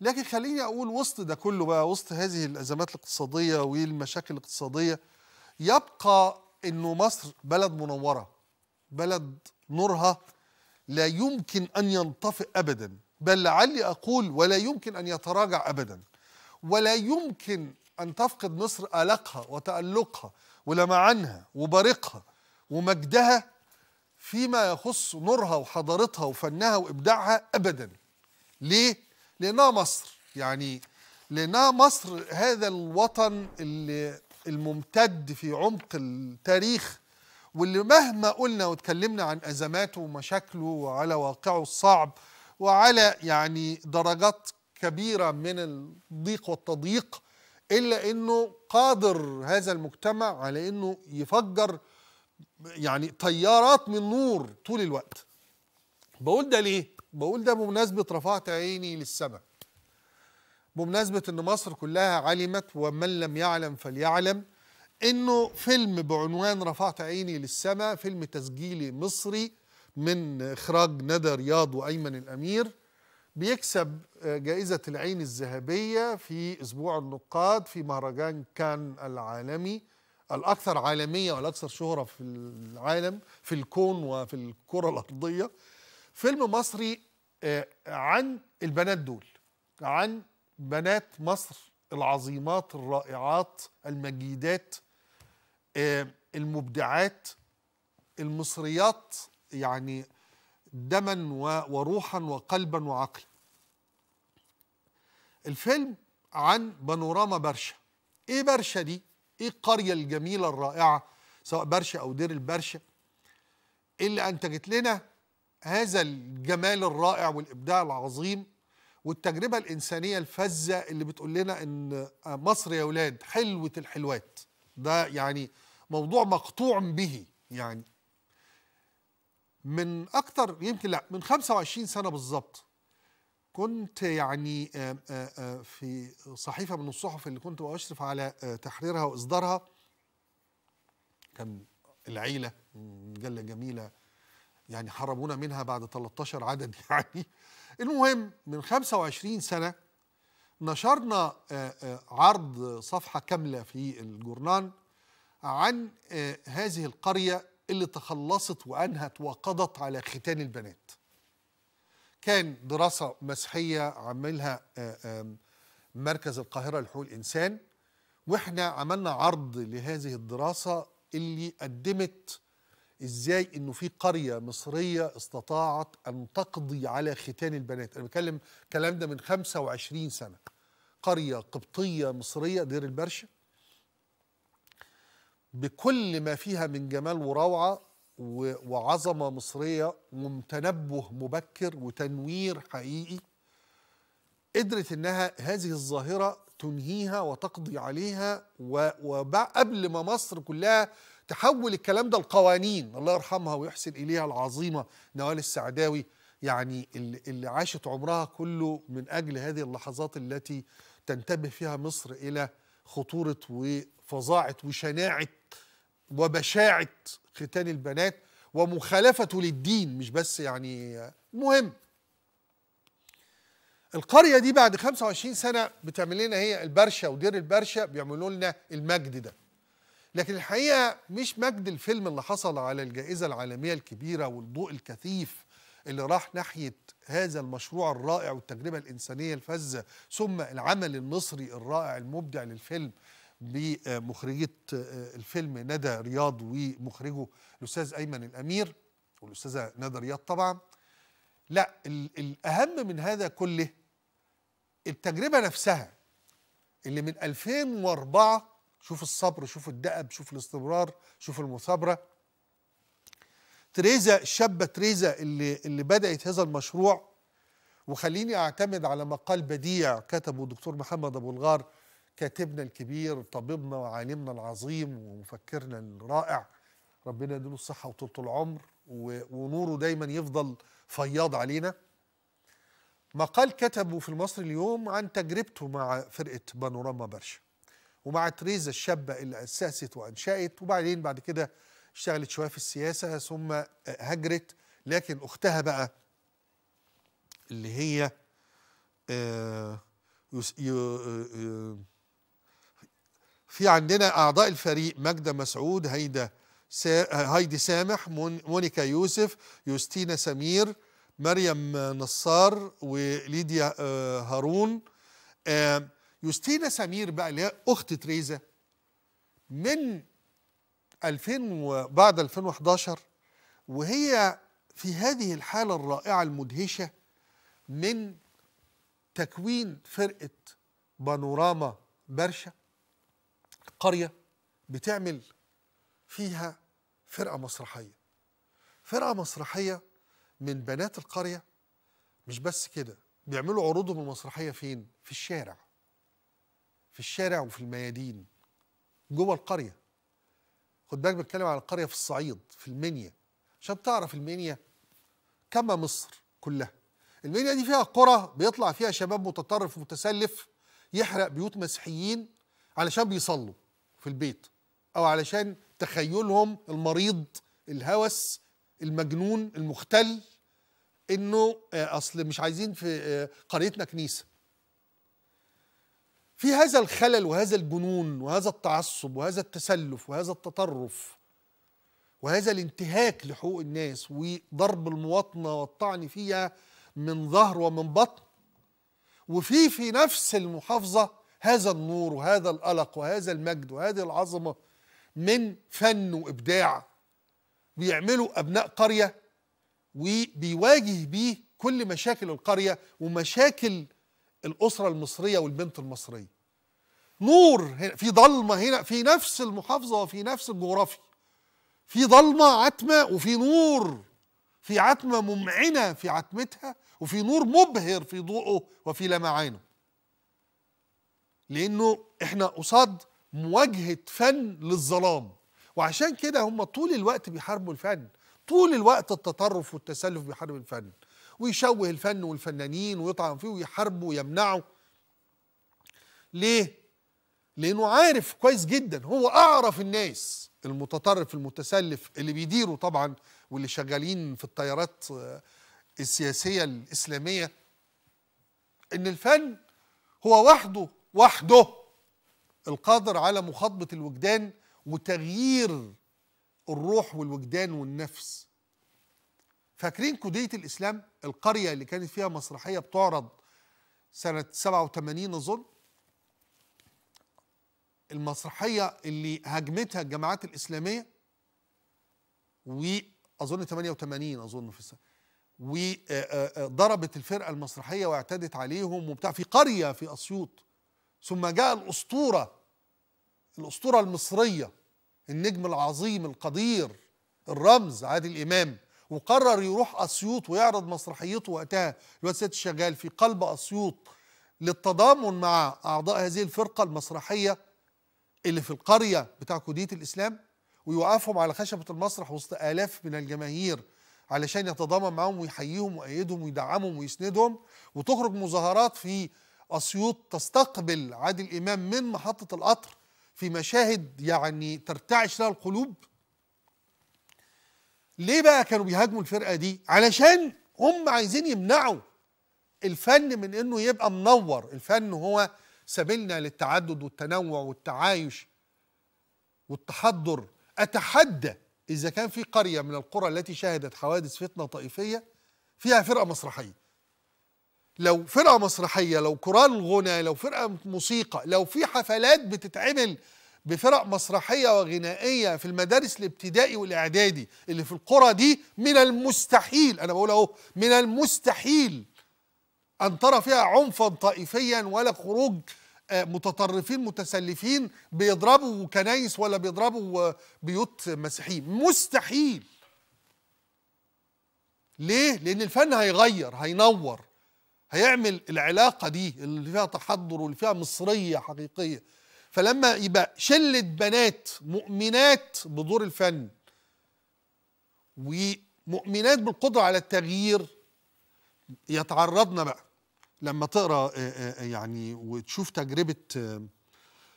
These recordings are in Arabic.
لكن خليني اقول وسط ده كله بقى وسط هذه الازمات الاقتصاديه والمشاكل الاقتصاديه يبقى انه مصر بلد منوره بلد نورها لا يمكن ان ينطفئ ابدا بل لعلي اقول ولا يمكن ان يتراجع ابدا ولا يمكن ان تفقد مصر القها وتالقها ولمعانها وبريقها ومجدها فيما يخص نورها وحضارتها وفنها وابداعها ابدا ليه لأنها مصر يعني لأنها مصر هذا الوطن اللي الممتد في عمق التاريخ واللي مهما قلنا واتكلمنا عن أزماته ومشاكله وعلى واقعه الصعب وعلى يعني درجات كبيرة من الضيق والتضييق إلا أنه قادر هذا المجتمع على أنه يفجر يعني طيارات من نور طول الوقت بقول ده ليه؟ بقول ده بمناسبة رفعت عيني للسماء بمناسبة ان مصر كلها علمت ومن لم يعلم فليعلم انه فيلم بعنوان رفعت عيني للسماء فيلم تسجيلي مصري من اخراج ندى رياض وايمن الامير بيكسب آه، جائزة العين الذهبية في اسبوع النقاد في مهرجان كان العالمي الاكثر عالمية والاكثر شهرة في العالم في الكون وفي الكرة الارضية فيلم مصري آه، عن البنات دول عن بنات مصر العظيمات الرائعات المجيدات آه، المبدعات المصريات يعني دما وروحا وقلبا وعقلا الفيلم عن بانوراما برشا ايه برشا دي ايه القريه الجميله الرائعه سواء برشا او دير البرشا اللي انتجت لنا هذا الجمال الرائع والابداع العظيم والتجربه الانسانيه الفذه اللي بتقول لنا ان مصر يا اولاد حلوه الحلوات ده يعني موضوع مقطوع به يعني من اكتر يمكن لا من 25 سنه بالظبط كنت يعني آه، آه، آه، في صحيفه من الصحف اللي كنت باشرف على تحريرها واصدارها كان العيله مجله جميله يعني حرمونا منها بعد 13 عدد يعني المهم من 25 سنة نشرنا آه، آه، عرض صفحة كاملة في الجورنان عن آه، هذه القرية اللي تخلصت وأنهت وقضت على ختان البنات كان دراسة مسحية عملها مركز القاهرة لحقوق الإنسان وإحنا عملنا عرض لهذه الدراسة اللي قدمت ازاي انه في قريه مصريه استطاعت ان تقضي على ختان البنات انا بتكلم الكلام ده من 25 سنه قريه قبطيه مصريه دير البرشه بكل ما فيها من جمال وروعه وعظمه مصريه ومتنبه مبكر وتنوير حقيقي قدرت انها هذه الظاهره تنهيها وتقضي عليها وقبل ما مصر كلها تحول الكلام ده لقوانين الله يرحمها ويحسن اليها العظيمه نوال السعداوي يعني اللي عاشت عمرها كله من اجل هذه اللحظات التي تنتبه فيها مصر الى خطوره وفظاعه وشناعه وبشاعه ختان البنات ومخالفته للدين مش بس يعني مهم القريه دي بعد 25 سنه بتعمل لنا هي البرشه ودير البرشه بيعملوا لنا المجد ده لكن الحقيقه مش مجد الفيلم اللي حصل على الجائزه العالميه الكبيره والضوء الكثيف اللي راح ناحيه هذا المشروع الرائع والتجربه الانسانيه الفذه ثم العمل المصري الرائع المبدع للفيلم بمخرجه آه، الفيلم ندى رياض ومخرجه الاستاذ ايمن الامير والاستاذه ندى رياض طبعا لا الاهم من هذا كله التجربه نفسها اللي من 2004 شوف الصبر شوف الدأب شوف الاستمرار شوف المثابرة تريزا الشابة تريزا اللي, اللي بدأت هذا المشروع وخليني أعتمد على مقال بديع كتبه الدكتور محمد أبو الغار كاتبنا الكبير طبيبنا وعالمنا العظيم ومفكرنا الرائع ربنا يديله الصحة وطولة العمر ونوره دايما يفضل فياض علينا مقال كتبه في المصري اليوم عن تجربته مع فرقة بانوراما برشا ومع تريزا الشابة اللي أسست وأنشأت وبعدين بعد كده اشتغلت شوية في السياسة ثم هجرت لكن أختها بقى اللي هي آه، آه، آه، في عندنا أعضاء الفريق ماجدة مسعود هيدا هايدي سامح مونيكا يوسف يوستينا سمير مريم نصار وليديا هارون يوستينا سمير بقى اللي هي اخت تريزا من 2000 وبعد 2011 وهي في هذه الحاله الرائعه المدهشه من تكوين فرقه بانوراما برشا قريه بتعمل فيها فرقه مسرحيه فرقه مسرحيه من بنات القريه مش بس كده بيعملوا عروضهم المسرحيه فين في الشارع في الشارع وفي الميادين جوه القريه خد بالك بتكلم على القريه في الصعيد في المنيا عشان تعرف المنيا كما مصر كلها المنيا دي فيها قرى بيطلع فيها شباب متطرف ومتسلف يحرق بيوت مسيحيين علشان بيصلوا في البيت او علشان تخيلهم المريض الهوس المجنون المختل انه آه، اصل مش عايزين في آه، قريتنا كنيسه في هذا الخلل وهذا الجنون وهذا التعصب وهذا التسلف وهذا التطرف وهذا الانتهاك لحقوق الناس وضرب المواطنة والطعن فيها من ظهر ومن بطن وفي في نفس المحافظة هذا النور وهذا القلق وهذا المجد وهذه العظمة من فن وإبداع بيعملوا أبناء قرية وبيواجه بيه كل مشاكل القرية ومشاكل الاسره المصريه والبنت المصريه نور هنا في ضلمه هنا في نفس المحافظه وفي نفس الجغرافيا في ضلمه عتمه وفي نور في عتمه ممعنه في عتمتها وفي نور مبهر في ضوءه وفي لمعانه لانه احنا قصاد مواجهه فن للظلام وعشان كده هم طول الوقت بيحاربوا الفن طول الوقت التطرف والتسلف بيحارب الفن ويشوه الفن والفنانين ويطعن فيه ويحاربه ويمنعه ليه؟ لأنه عارف كويس جدا هو أعرف الناس المتطرف المتسلف اللي بيديروا طبعا واللي شغالين في التيارات آه، السياسية الإسلامية إن الفن هو وحده وحده القادر على مخاطبة الوجدان وتغيير الروح والوجدان والنفس فاكرين كودية الإسلام القرية اللي كانت فيها مسرحية بتعرض سنة 87 أظن المسرحية اللي هاجمتها الجماعات الإسلامية وأظن 88 أظن في السنة وضربت الفرقة المسرحية واعتدت عليهم وبتاع في قرية في أسيوط ثم جاء الأسطورة الأسطورة المصرية النجم العظيم القدير الرمز عادل إمام وقرر يروح اسيوط ويعرض مسرحيته وقتها الواد سيد الشغال في قلب اسيوط للتضامن مع اعضاء هذه الفرقه المسرحيه اللي في القريه بتاع كوديه الاسلام ويوقفهم على خشبه المسرح وسط الاف من الجماهير علشان يتضامن معاهم ويحييهم ويأيدهم ويدعمهم ويسندهم وتخرج مظاهرات في اسيوط تستقبل عادل امام من محطه القطر في مشاهد يعني ترتعش لها القلوب ليه بقى كانوا بيهاجموا الفرقه دي علشان هم عايزين يمنعوا الفن من انه يبقى منور الفن هو سبيلنا للتعدد والتنوع والتعايش والتحضر اتحدى اذا كان في قريه من القرى التي شهدت حوادث فتنه طائفيه فيها فرقه مسرحيه لو فرقه مسرحيه لو كورال غنى لو فرقه موسيقى لو في حفلات بتتعمل بفرق مسرحية وغنائية في المدارس الابتدائي والإعدادي اللي في القرى دي من المستحيل أنا بقول أهو من المستحيل أن ترى فيها عنفا طائفيا ولا خروج آه، متطرفين متسلفين بيضربوا كنايس ولا بيضربوا آه، بيوت مسيحيين مستحيل ليه؟ لأن الفن هيغير هينور هيعمل العلاقة دي اللي فيها تحضر واللي فيها مصرية حقيقية فلما يبقى شله بنات مؤمنات بدور الفن ومؤمنات بالقدره على التغيير يتعرضنا بقى لما تقرا آه، آه، آه، يعني وتشوف تجربه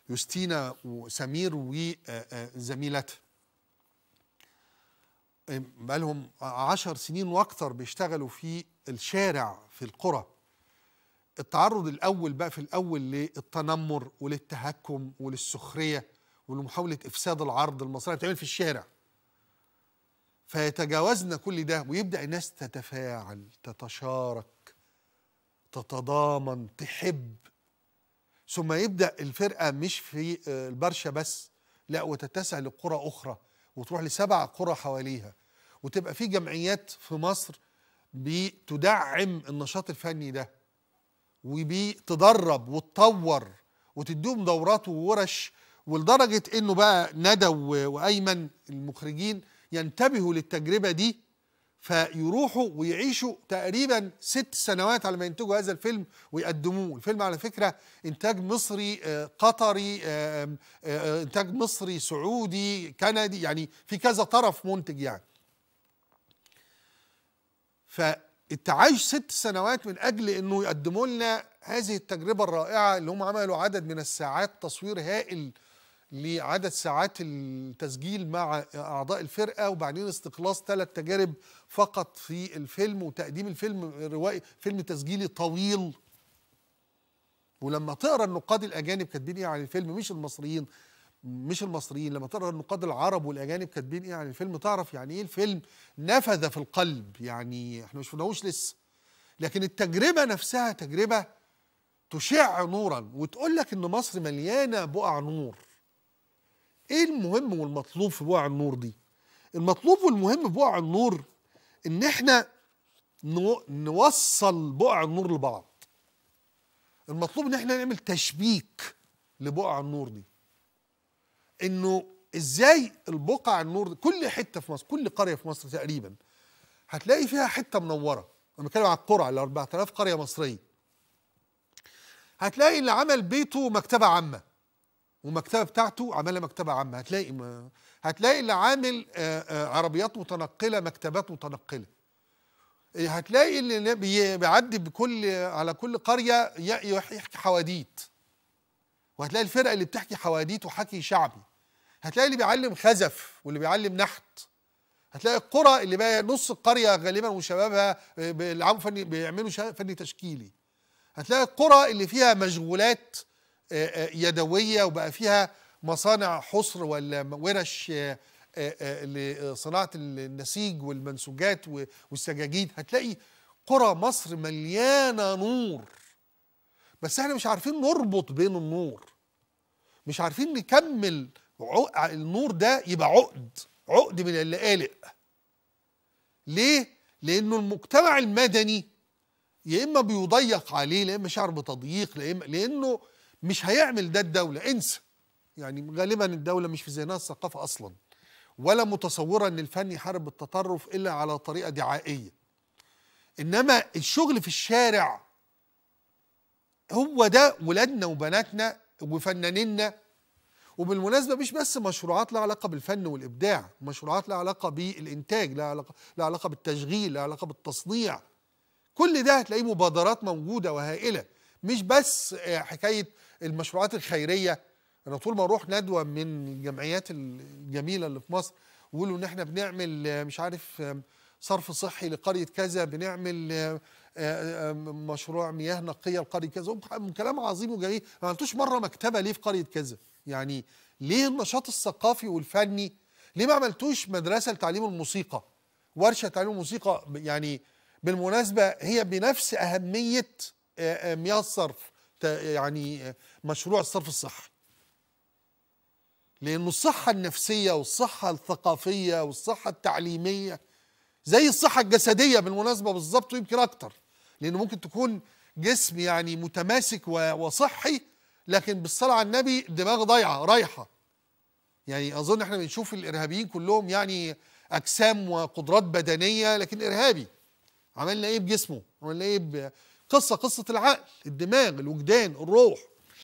يوستينا وسمير وزميلتها بقالهم عشر سنين واكثر بيشتغلوا في الشارع في القرى التعرض الاول بقى في الاول للتنمر وللتهكم وللسخريه ولمحاوله افساد العرض المصري بتعمل في الشارع فيتجاوزنا كل ده ويبدا الناس تتفاعل تتشارك تتضامن تحب ثم يبدا الفرقه مش في البرشه بس لا وتتسع لقرى اخرى وتروح لسبع قرى حواليها وتبقى في جمعيات في مصر بتدعم النشاط الفني ده وبيه وتطور وتديهم دورات وورش ولدرجه انه بقى ندى وايمن المخرجين ينتبهوا للتجربه دي فيروحوا ويعيشوا تقريبا ست سنوات على ما ينتجوا هذا الفيلم ويقدموه الفيلم على فكرة إنتاج مصري آه، قطري آه، آه، إنتاج مصري سعودي كندي يعني في كذا طرف منتج يعني ف التعايش ست سنوات من اجل انه يقدموا لنا هذه التجربه الرائعه اللي هم عملوا عدد من الساعات تصوير هائل لعدد ساعات التسجيل مع اعضاء الفرقه وبعدين استخلاص ثلاث تجارب فقط في الفيلم وتقديم الفيلم روائي فيلم تسجيلي طويل ولما تقرا النقاد الاجانب كاتبين ايه عن الفيلم مش المصريين مش المصريين لما تقرا النقاد العرب والاجانب كاتبين ايه عن يعني الفيلم تعرف يعني ايه الفيلم نفذ في القلب يعني احنا مش شفناهوش لسه لكن التجربه نفسها تجربه تشع نورا وتقول لك ان مصر مليانه بقع نور ايه المهم والمطلوب في بقع النور دي المطلوب والمهم في بقع النور ان احنا نوصل بقع النور لبعض المطلوب ان احنا نعمل تشبيك لبقع النور دي انه ازاي البقع النور كل حته في مصر كل قريه في مصر تقريبا هتلاقي فيها حته منوره انا بتكلم على القرى ال 4000 قريه مصريه هتلاقي اللي عمل بيته مكتبه عامه والمكتبه بتاعته عملها مكتبه عامه هتلاقي ما هتلاقي اللي عامل عربيات متنقله مكتبات متنقله هتلاقي اللي بيعدي بكل على كل قريه يحكي حواديت وهتلاقي الفرق اللي بتحكي حواديت وحكي شعبي هتلاقي اللي بيعلم خزف واللي بيعلم نحت هتلاقي القرى اللي بقى نص القريه غالبا وشبابها آه، بيلعبوا فني بيعملوا فني تشكيلي هتلاقي القرى اللي فيها مشغولات آه، آه، يدويه وبقى فيها مصانع حصر ولا ورش لصناعه النسيج والمنسوجات والسجاجيد هتلاقي قرى مصر مليانه نور بس احنا مش عارفين نربط بين النور مش عارفين نكمل النور ده يبقى عقد عقد من اللي قالق ليه لانه المجتمع المدني يا اما بيضيق عليه يا اما شعر بتضييق لا اما لانه مش هيعمل ده الدوله انسى يعني غالبا الدوله مش في ذهنها الثقافه اصلا ولا متصوره ان الفن يحارب التطرف الا على طريقه دعائيه انما الشغل في الشارع هو ده ولادنا وبناتنا وفنانينا وبالمناسبة مش بس مشروعات لها علاقة بالفن والإبداع مشروعات لها علاقة بالإنتاج لها علاقة, لها علاقة بالتشغيل لها علاقة بالتصنيع كل ده هتلاقيه مبادرات موجودة وهائلة مش بس آه، حكاية المشروعات الخيرية أنا طول ما أروح ندوة من الجمعيات الجميلة اللي في مصر ويقولوا إن إحنا بنعمل آه، مش عارف آه، صرف صحي لقريه كذا بنعمل آه، آه، آه، مشروع مياه نقيه لقريه كذا كلام عظيم وجميل ما عملتوش مره مكتبه ليه في قريه كذا يعني ليه النشاط الثقافي والفني ليه ما عملتوش مدرسه لتعليم الموسيقى ورشه تعليم الموسيقى يعني بالمناسبه هي بنفس اهميه مياه الصرف يعني مشروع الصرف الصحي لأن الصحة النفسية والصحة الثقافية والصحة التعليمية زي الصحه الجسديه بالمناسبه بالظبط ويمكن اكتر لان ممكن تكون جسم يعني متماسك وصحي لكن بالصلاه على النبي دماغ ضايعه رايحه يعني اظن احنا بنشوف الارهابيين كلهم يعني اجسام وقدرات بدنيه لكن ارهابي عملنا ايه بجسمه عملنا ايه قصه قصه العقل الدماغ الوجدان الروح